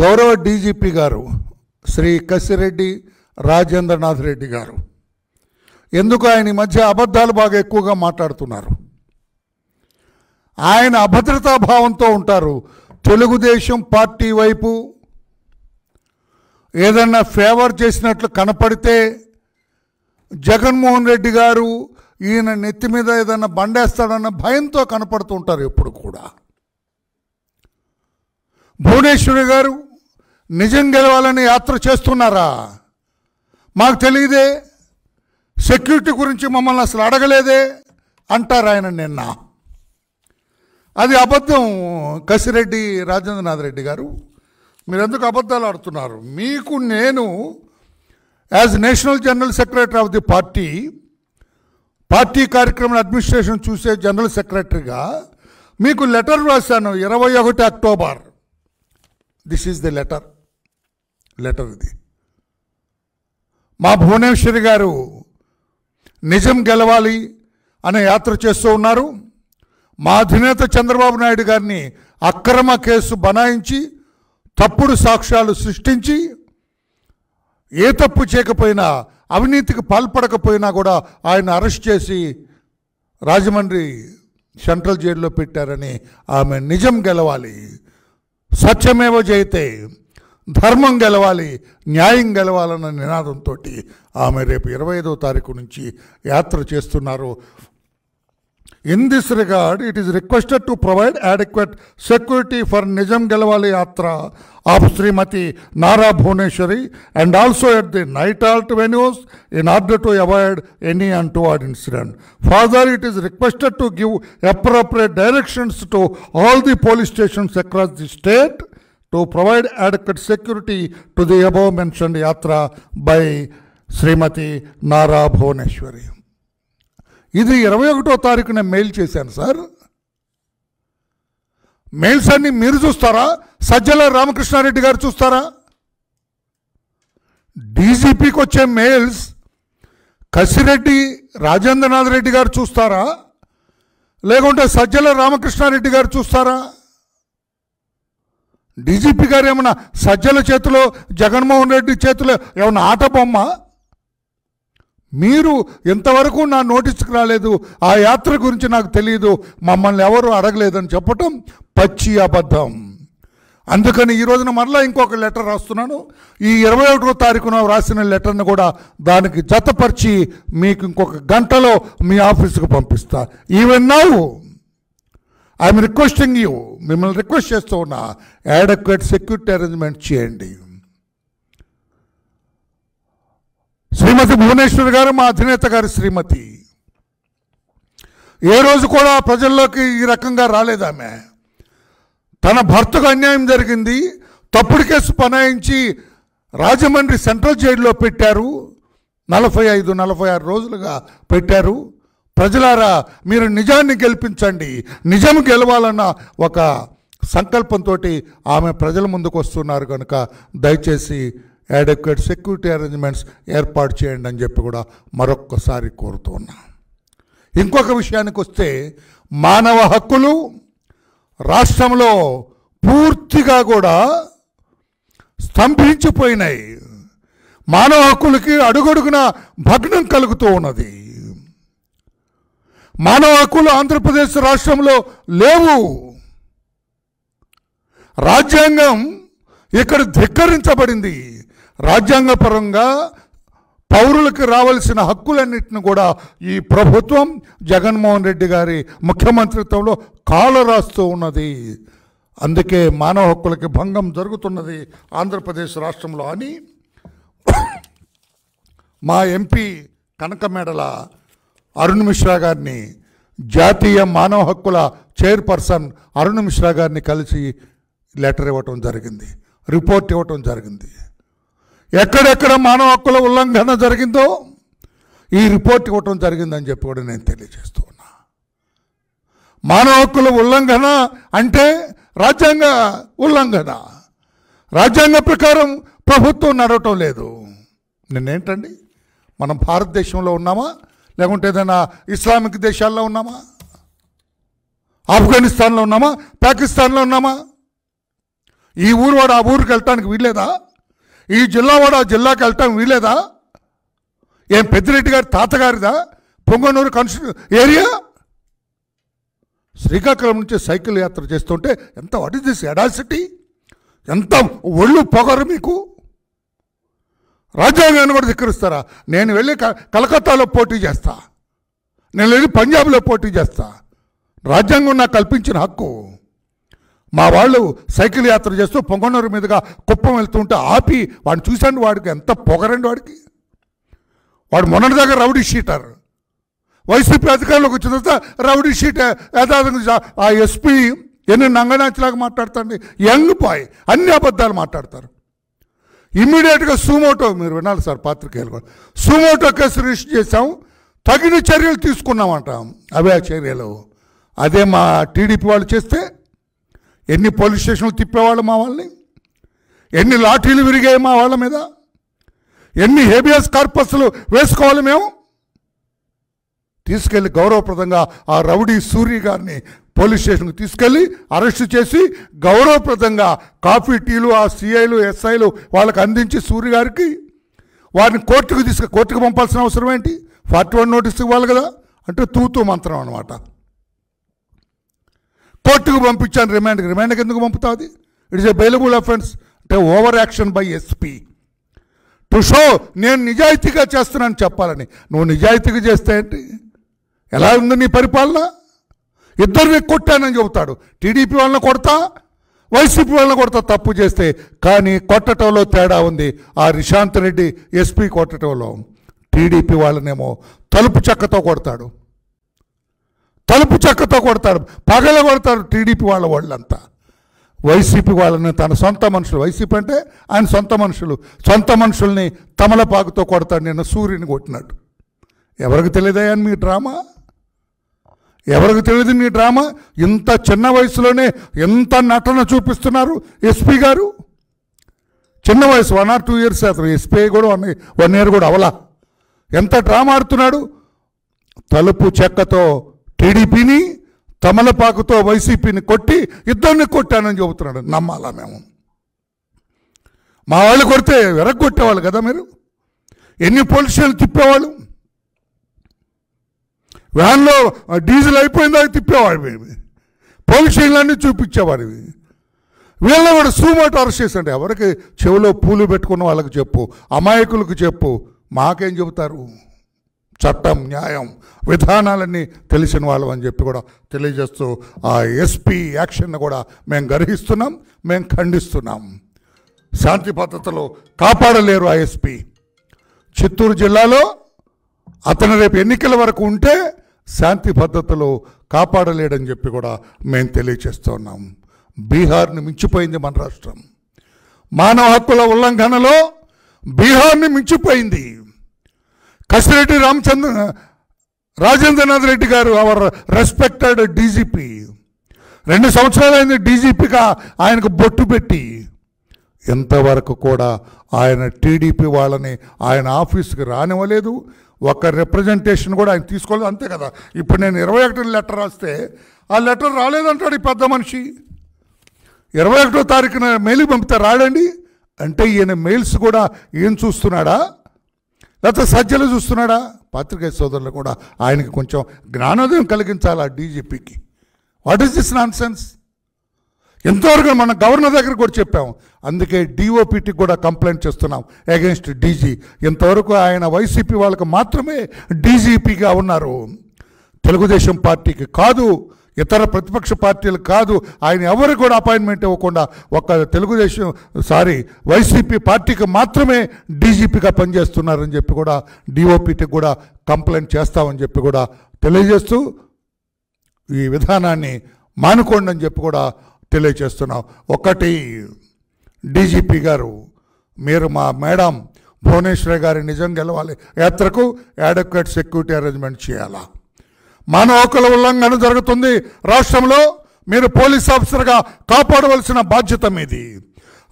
గౌరవ డీజీపీ గారు శ్రీ కసిరెడ్డి రాజేంద్రనాథ్ రెడ్డి గారు ఎందుకు ఆయన ఈ మధ్య అబద్ధాలు బాగా ఎక్కువగా మాట్లాడుతున్నారు ఆయన అభద్రతా భావంతో ఉంటారు తెలుగుదేశం పార్టీ వైపు ఏదన్నా ఫేవర్ చేసినట్లు కనపడితే జగన్మోహన్ రెడ్డి గారు ఈయన నెత్తి మీద ఏదన్నా బండేస్తాడన్న భయంతో కనపడుతుంటారు ఎప్పుడు కూడా భువనేశ్వరి గారు నిజం గెలవాలని యాత్ర చేస్తున్నారా మాకు తెలియదే సెక్యూరిటీ గురించి మమ్మల్ని అసలు అడగలేదే అంటారు ఆయన నిన్న అది అబద్ధం కసిరెడ్డి రాజేంద్రనాథ్ రెడ్డి గారు మీరు ఎందుకు అబద్ధాలు ఆడుతున్నారు మీకు నేను as national general secretary of the party party కార్యక్రమం అడ్మినిస్ట్రేషన్ చూసే జనరల్ సెక్రటరీగా మీకు లెటర్ రాశాను ఇరవై ఒకటి October this is the letter letter ఇది మా భువనేశ్వరి గారు నిజం గెలవాలి అనే యాత్ర చేస్తూ ఉన్నారు మా అధినేత చంద్రబాబు నాయుడు గారిని అక్రమ కేసు బనాయించి తప్పుడు సాక్ష్యాలు సృష్టించి ఏ తప్పు చేయకపోయినా అవినీతికి పాల్పడకపోయినా కూడా ఆయన అరెస్ట్ చేసి రాజమండ్రి సెంట్రల్ జైల్లో పెట్టారని ఆమె నిజం గెలవాలి సత్యమేవో చేయితే ధర్మం గెలవాలి న్యాయం గెలవాలన్న నినాదంతో ఆమె రేపు ఇరవై ఐదో తారీఖు నుంచి యాత్ర చేస్తున్నారు In this regard, it is requested to provide adequate security for Nijam Galwali Yatra of Srimati Nara Bhuneshwari and also at the night halt venues in order to avoid any untoward incident. Further, it is requested to give appropriate directions to all the police stations across the state to provide adequate security to the above mentioned Yatra by Srimati Nara Bhuneshwari. ఇది ఇరవై ఒకటో తారీఖున mail చేశాను sir mails అన్ని మీరు చూస్తారా సజ్జల రామకృష్ణారెడ్డి గారు చూస్తారా డీజీపీకి వచ్చే మెయిల్స్ కసిరెడ్డి రాజేంద్రనాథ్ రెడ్డి గారు చూస్తారా లేకుంటే సజ్జల రామకృష్ణారెడ్డి గారు చూస్తారా డీజీపీ గారు ఏమన్నా సజ్జల చేతిలో జగన్మోహన్ రెడ్డి చేతిలో ఏమన్నా ఆట బొమ్మ మీరు ఎంతవరకు నా నోటీస్కి రాలేదు ఆ యాత్ర గురించి నాకు తెలియదు మమ్మల్ని ఎవరు అడగలేదని చెప్పటం పచ్చి అబద్ధం అందుకని ఈ రోజున మరలా ఇంకొక లెటర్ రాస్తున్నాను ఈ ఇరవై ఒకటో తారీఖున రాసిన లెటర్ను కూడా దానికి జతపరిచి మీకు ఇంకొక గంటలో మీ ఆఫీసుకు పంపిస్తా even now I'm requesting you మిమ్మల్ని రిక్వెస్ట్ చేస్తూ ఉన్నా యాడక్వేట్ సెక్యూరిటీ అరేంజ్మెంట్ చేయండి శ్రీమతి భువనేశ్వర్ గారు మా అధినేత గారి శ్రీమతి ఏ రోజు కూడా ప్రజల్లోకి ఈ రకంగా రాలేదామె తన భర్తకు అన్యాయం జరిగింది తప్పుడు కేసు పనాయించి రాజమండ్రి సెంట్రల్ జైల్లో పెట్టారు నలభై ఐదు నలభై ఆరు రోజులుగా పెట్టారు ప్రజలారా మీరు నిజాన్ని గెలిపించండి నిజం గెలవాలన్న ఒక సంకల్పంతో ఆమె ప్రజల ముందుకు వస్తున్నారు కనుక దయచేసి యాడక్వేట్ సెక్యూరిటీ అరేంజ్మెంట్స్ ఏర్పాటు చేయండి అని చెప్పి కూడా మరొక్కసారి కోరుతూ ఉన్నా ఇంకొక విషయానికి వస్తే మానవ హక్కులు రాష్ట్రంలో పూర్తిగా కూడా స్తంభించిపోయినాయి మానవ హక్కులకి అడుగడుగున భగ్నం కలుగుతూ ఉన్నది మానవ హక్కులు ఆంధ్రప్రదేశ్ రాష్ట్రంలో లేవు రాజ్యాంగం ఇక్కడ ధిక్కరించబడింది రాజ్యాంగపరంగా పౌరులకు రావాల్సిన హక్కులన్నింటిని కూడా ఈ ప్రభుత్వం జగన్మోహన్ రెడ్డి గారి ముఖ్యమంత్రిత్వంలో కాలు రాస్తూ ఉన్నది అందుకే మానవ హక్కులకి భంగం జరుగుతున్నది ఆంధ్రప్రదేశ్ రాష్ట్రంలో అని మా ఎంపీ కనకమేడల అరుణ్ మిశ్రా గారిని జాతీయ మానవ హక్కుల చైర్పర్సన్ అరుణ్ మిశ్రా గారిని కలిసి లెటర్ ఇవ్వటం జరిగింది రిపోర్ట్ ఇవ్వటం జరిగింది ఎక్కడెక్కడ మానవ హక్కుల ఉల్లంఘన జరిగిందో ఈ రిపోర్ట్ ఇవ్వటం జరిగిందని చెప్పి కూడా నేను తెలియజేస్తూ ఉన్నా మానవ హక్కుల ఉల్లంఘన అంటే రాజ్యాంగ ఉల్లంఘన రాజ్యాంగ ప్రకారం ప్రభుత్వం నడవటం లేదు నిన్నేంటండి మనం భారతదేశంలో ఉన్నామా లేకుంటే ఏదైనా ఇస్లామిక్ దేశాల్లో ఉన్నామా ఆఫ్ఘనిస్తాన్లో ఉన్నామా పాకిస్తాన్లో ఉన్నామా ఈ ఊరు వాడు ఆ ఊరికి వెళ్తానికి వీల్లేదా ఈ జిల్లా వాడు ఆ జిల్లాకి వెళ్ళటం వీలేదా ఏం పెద్దిరెడ్డి గారి తాతగారిదా పొంగనూరు కన్స్టి ఏరియా శ్రీకాకుళం నుంచి సైకిల్ యాత్ర చేస్తుంటే ఎంత వాట్ ఇస్ దిస్ ఎడాసిటీ ఎంత ఒళ్ళు పొగరు మీకు రాజ్యాంగాన్ని కూడా ధిక్కరిస్తారా నేను వెళ్ళి కలకత్తాలో పోటీ చేస్తా నేను వెళ్ళి పంజాబ్లో పోటీ చేస్తా రాజ్యాంగం నాకు కల్పించిన హక్కు మా వాళ్ళు సైకిల్ యాత్ర చేస్తూ పొంగనూరు మీదుగా కుప్పం వెళ్తుంటే ఆపి వాడిని చూశాను వాడికి ఎంత పొగరండి వాడికి వాడు మొన్నటి దగ్గర రౌడీ షీటర్ వైసీపీ అధికారంలోకి వచ్చిన తర్వాత రౌడీ షీట్ యథాతంగా ఆ ఎస్పీ ఎన్ని నంగనాచిలాగా మాట్లాడతారండి యంగ్ బాయ్ అన్ని అబద్ధాలు మాట్లాడతారు ఇమ్మీడియట్గా సూమోటో మీరు వినాలి సార్ పాత్రికేయులు కూడా సూమోటో కేసు రిజిస్టర్ చేశాం తగిన చర్యలు తీసుకున్నామంట అవే ఆ చర్యలు అదే మా టీడీపీ వాళ్ళు చేస్తే ఎన్ని పోలీస్ స్టేషన్లు తిప్పేవాళ్ళు మా వాళ్ళని ఎన్ని లాఠీలు విరిగాయి మా వాళ్ళ మీద ఎన్ని హేబియస్ కార్పస్లు వేసుకోవాలి మేము తీసుకెళ్ళి గౌరవప్రదంగా ఆ రౌడీ సూర్య గారిని పోలీస్ స్టేషన్కి తీసుకెళ్ళి అరెస్ట్ చేసి గౌరవప్రదంగా కాఫీ టీలు ఆ సిఐలు ఎస్ఐలు వాళ్ళకి అందించి సూర్య గారికి వారిని కోర్టుకు తీసుకు కోర్టుకు పంపాల్సిన అవసరం ఏంటి ఫార్టీ వన్ నోటీస్ ఇవ్వాలి కదా అంటే తూతూ మంత్రం అనమాట కోర్టుకు పంపించాను రిమాండ్కి రిమాండ్కి ఎందుకు పంపుతుంది it is a bailable offence అంటే over action by SP to show నేను నిజాయితీగా చేస్తున్నాను చెప్పాలని నువ్వు నిజాయితీగా చేస్తే ఏంటి ఎలా ఉంది నీ పరిపాలన ఇద్దరిని కొట్టానని చెబుతాడు టీడీపీ వాళ్ళని కొడతా వైసీపీ వాళ్ళని కొడతా తప్పు చేస్తే కానీ కొట్టడంలో తేడా ఉంది ఆ రిశాంత్ రెడ్డి ఎస్పీ కొట్టడంలో టీడీపీ వాళ్ళనేమో తలుపు చెక్కతో కొడతాడు తలుపు చెక్కతో కొడతారు పగల కొడతారు టీడీపీ వాళ్ళ వాళ్ళంతా వైసీపీ వాళ్ళని తన సొంత మనుషులు వైసీపీ అంటే ఆయన సొంత మనుషులు సొంత మనుషుల్ని తమలపాకుతో కొడతాడు నిన్న సూర్యుని కొట్టినాడు ఎవరికి తెలియదయ్యా మీ డ్రామా ఎవరికి తెలియదు మీ డ్రామా ఇంత చిన్న వయసులోనే ఎంత నటన చూపిస్తున్నారు ఎస్పీ గారు చిన్న వయసు వన్ ఆర్ టూ ఇయర్స్ అతను ఎస్పీ కూడా వన్ వన్ ఇయర్ కూడా అవలా ఎంత డ్రామా ఆడుతున్నాడు తలుపు చెక్కతో టీడీపీని తమలపాకుతో వైసీపీని కొట్టి ఇద్దరిని కొట్టానని చెబుతున్నాడు నమ్మాలా మేము మా వాళ్ళు కొడితే కొట్టేవాళ్ళు కదా మీరు ఎన్ని పొలిషన్లు తిప్పేవాళ్ళు వ్యాన్లో డీజిల్ అయిపోయిందా తిప్పేవాడు మేము అన్నీ చూపించేవాడు వీళ్ళని కూడా సూమాట అరెస్ట్ ఎవరికి చెవిలో పూలు పెట్టుకున్న వాళ్ళకి చెప్పు అమాయకులకు చెప్పు మాకేం చెబుతారు చట్టం న్యాయం విధానాలన్నీ తెలిసిన వాళ్ళం అని చెప్పి కూడా తెలియజేస్తూ ఆ ఎస్పీ యాక్షన్ను కూడా మేము గర్హిస్తున్నాం మేము ఖండిస్తున్నాం శాంతి భద్రతలు కాపాడలేరు ఆ ఎస్పీ చిత్తూరు జిల్లాలో అతను రేపు ఎన్నికల వరకు ఉంటే శాంతి భద్రతలు కాపాడలేడని చెప్పి కూడా మేము తెలియచేస్తున్నాం బీహార్ని మించిపోయింది మన రాష్ట్రం మానవ హక్కుల ఉల్లంఘనలో బీహార్ని మించిపోయింది కసిరెడ్డి రామచంద్ర రాజేంద్రనాథ్ రెడ్డి గారు అవర్ రెస్పెక్టెడ్ డీజీపీ రెండు సంవత్సరాలు అయింది డీజీపీగా ఆయనకు బొట్టు పెట్టి ఎంతవరకు కూడా ఆయన టీడీపీ వాళ్ళని ఆయన ఆఫీస్కి రానివ్వలేదు ఒక రిప్రజెంటేషన్ కూడా ఆయన తీసుకోలేదు అంతే కదా ఇప్పుడు నేను ఇరవై ఒకటి లెటర్ రాస్తే ఆ లెటర్ రాలేదంటాడు ఈ పెద్ద మనిషి ఇరవై ఒకటో తారీఖున మెయిల్ పంపితే రాడండి అంటే ఈయన మెయిల్స్ కూడా ఏం చూస్తున్నాడా లేకపోతే సజ్జలు చూస్తున్నాడా పాత్రికేయ సోదరులు కూడా ఆయనకి కొంచెం జ్ఞానోదయం కలిగించాలి ఆ డీజీపీకి what is this nonsense ఎంతవరకు మనం గవర్నర్ దగ్గర కూడా చెప్పాము అందుకే డిఓపిటికి కూడా కంప్లైంట్ చేస్తున్నాం అగెన్స్ట్ డీజీ ఇంతవరకు ఆయన వైసీపీ వాళ్ళకు మాత్రమే డీజీపీగా ఉన్నారు తెలుగుదేశం పార్టీకి కాదు ఇతర ప్రతిపక్ష పార్టీలు కాదు ఆయన ఎవరు కూడా అపాయింట్మెంట్ ఇవ్వకుండా ఒక తెలుగుదేశం సారీ వైసీపీ పార్టీకి మాత్రమే డీజీపీగా పనిచేస్తున్నారని చెప్పి కూడా డిఓపికి కూడా కంప్లైంట్ చేస్తామని చెప్పి కూడా తెలియజేస్తూ ఈ విధానాన్ని మానుకోండి అని చెప్పి కూడా తెలియజేస్తున్నాం ఒకటి డీజీపీ గారు మీరు మా మేడం భువనేశ్వరి గారి నిజం గెలవాలి యాత్రకు యాడక్వేట్ సెక్యూరిటీ అరేంజ్మెంట్ చేయాలా మానవకుల ఉల్లంఘన జరుగుతుంది రాష్ట్రంలో మీరు పోలీస్ ఆఫీసర్గా కాపాడవలసిన బాధ్యత మీది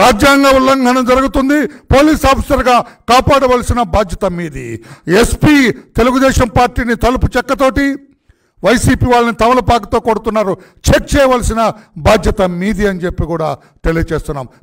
రాజ్యాంగ ఉల్లంఘన జరుగుతుంది పోలీస్ ఆఫీసర్గా కాపాడవలసిన బాధ్యత మీది ఎస్పీ తెలుగుదేశం పార్టీని తలుపు చెక్కతోటి వైసీపీ వాళ్ళని తమలపాకుతో కొడుతున్నారు చెక్ చేయవలసిన బాధ్యత మీది అని చెప్పి కూడా తెలియజేస్తున్నాం